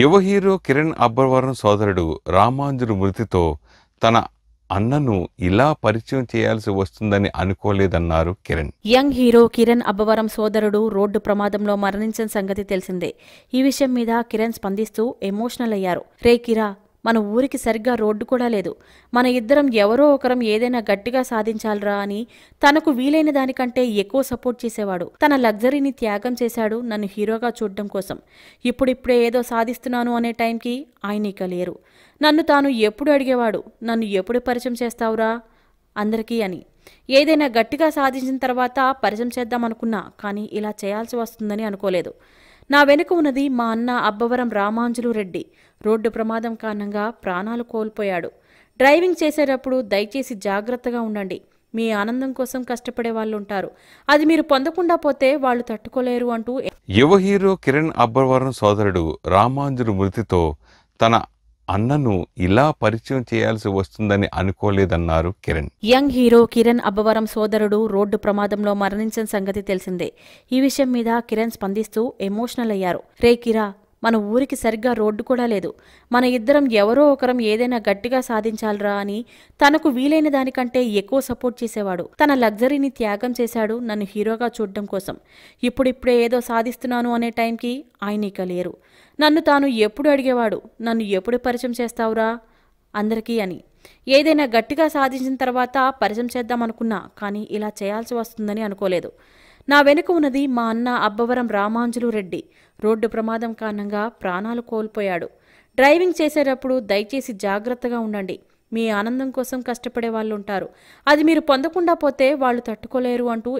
యువ హీరో కిరణ్ అబ్బవరం సోదరుడు రామాంజుడు మృతితో తన అన్నను ఇలా పరిచయం చేయాల్సి వస్తుందని అనుకోలేదన్నారు Kiran young hero Kiran Abbavaram road రోడ్డు ప్రమాదంలో మరణించిన సంగతి తెలిసిందే ఈ విషయం మీద కిరణ్ స్పందిస్తూ ఎమోషనల్ అయ్యారు రే కిరా మన ఊరికి సరిగ్గా రోడ్డు కూడా లేదు మన ఇద్దరం ఎవరో ఒకరం ఏదైనా గట్టిగా సాధించాలరా అని తనకు వీలైన దానికంటే ఎక్కువ సపోర్ట్ చేసేవాడు తన లగ్జరీని త్యాగం చేశాడు నన్ను హీరోగా చూడడం కోసం ఇప్పుడిప్పుడే ఏదో సాధిస్తున్నాను అనే టైంకి ఆయన ఇక లేరు నన్ను తాను ఎప్పుడు అడిగేవాడు నన్ను ఎప్పుడు పరిచయం చేస్తావురా అందరికీ అని ఏదైనా గట్టిగా సాధించిన తర్వాత పరిచయం చేద్దామనుకున్నా కానీ ఇలా చేయాల్సి వస్తుందని అనుకోలేదు నా వెనుక ఉన్నది మా అన్న అబ్బవరం రామాంజులు రెడ్డి రోడ్డు ప్రమాదం కారణంగా ప్రాణాలు కోల్పోయాడు డ్రైవింగ్ చేసేటప్పుడు దయచేసి జాగ్రత్తగా ఉండండి మీ ఆనందం కోసం కష్టపడే వాళ్ళు ఉంటారు అది మీరు పొందకుండా పోతే వాళ్ళు తట్టుకోలేరు అంటూ యువ హీరో కిరణ్ అబ్బవరం సోదరుడు రామాంజులు మృతితో తన అన్నను ఇలా పరిచయం చేయాల్సి వస్తుందని అనుకోలేదన్నారు Kiran young hero Kiran Abbavaram road రోడ్డు ప్రమాదంలో మరణించిన సంగతి తెలిసిందే ఈ విషయం మీద కిరణ్ స్పందిస్తూ ఎమోషనల్ అయ్యారు రే కిరా మన ఊరికి సరిగ్గా రోడ్డు కూడా లేదు మన ఇద్దరం ఎవరో ఒకరం ఏదైనా గట్టిగా సాధించాలరా అని తనకు వీలైన దానికంటే ఎక్కువ సపోర్ట్ చేసేవాడు తన లగ్జరీని త్యాగం చేశాడు నన్ను హీరోగా చూడడం కోసం ఇప్పుడిప్పుడే ఏదో సాధిస్తున్నాను అనే టైంకి ఆయన ఇక లేరు నన్ను తాను ఎప్పుడు అడిగేవాడు నన్ను ఎప్పుడు పరిచయం చేస్తావురా అందరికీ అని ఏదైనా గట్టిగా సాధించిన తర్వాత పరిచయం చేద్దాం అనుకున్నా కానీ ఇలా చేయాల్సి వస్తుందని అనుకోలేదు నా వెనుక ఉన్నది మా అన్న అబ్బవరం రామాంజులు రెడ్డి రోడ్డు ప్రమాదం కారణంగా ప్రాణాలు కోల్పోయాడు డ్రైవింగ్ చేసేటప్పుడు దయచేసి జాగ్రత్తగా ఉండండి మీ ఆనందం కోసం కష్టపడే వాళ్ళు ఉంటారు అది మీరు పొందకుండా పోతే వాళ్ళు తట్టుకోలేరు అంటూ